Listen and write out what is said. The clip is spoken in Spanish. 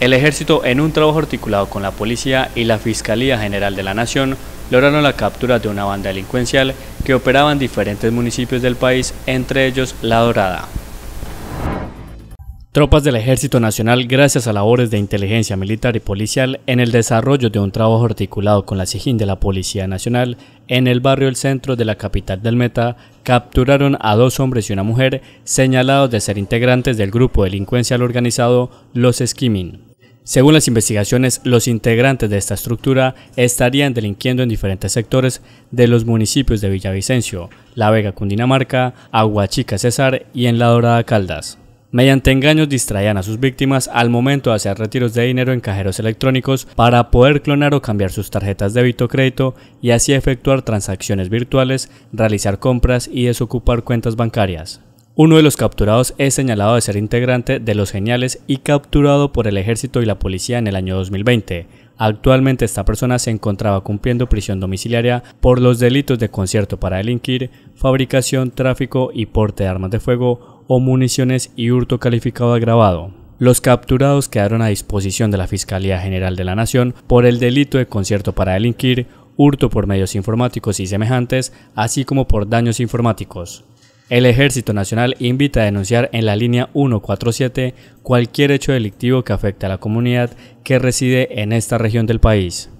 El ejército, en un trabajo articulado con la policía y la Fiscalía General de la Nación, lograron la captura de una banda delincuencial que operaba en diferentes municipios del país, entre ellos La Dorada. Tropas del Ejército Nacional, gracias a labores de inteligencia militar y policial en el desarrollo de un trabajo articulado con la SIGIN de la Policía Nacional, en el barrio El Centro de la capital del Meta, capturaron a dos hombres y una mujer señalados de ser integrantes del grupo delincuencial organizado Los Esquimín. Según las investigaciones, los integrantes de esta estructura estarían delinquiendo en diferentes sectores de los municipios de Villavicencio, La Vega, Cundinamarca, Aguachica, César y en La Dorada, Caldas. Mediante engaños distraían a sus víctimas al momento de hacer retiros de dinero en cajeros electrónicos para poder clonar o cambiar sus tarjetas de débito crédito y así efectuar transacciones virtuales, realizar compras y desocupar cuentas bancarias. Uno de los capturados es señalado de ser integrante de Los Geniales y capturado por el ejército y la policía en el año 2020. Actualmente esta persona se encontraba cumpliendo prisión domiciliaria por los delitos de concierto para delinquir, fabricación, tráfico y porte de armas de fuego o municiones y hurto calificado agravado. Los capturados quedaron a disposición de la Fiscalía General de la Nación por el delito de concierto para delinquir, hurto por medios informáticos y semejantes, así como por daños informáticos. El Ejército Nacional invita a denunciar en la línea 147 cualquier hecho delictivo que afecte a la comunidad que reside en esta región del país.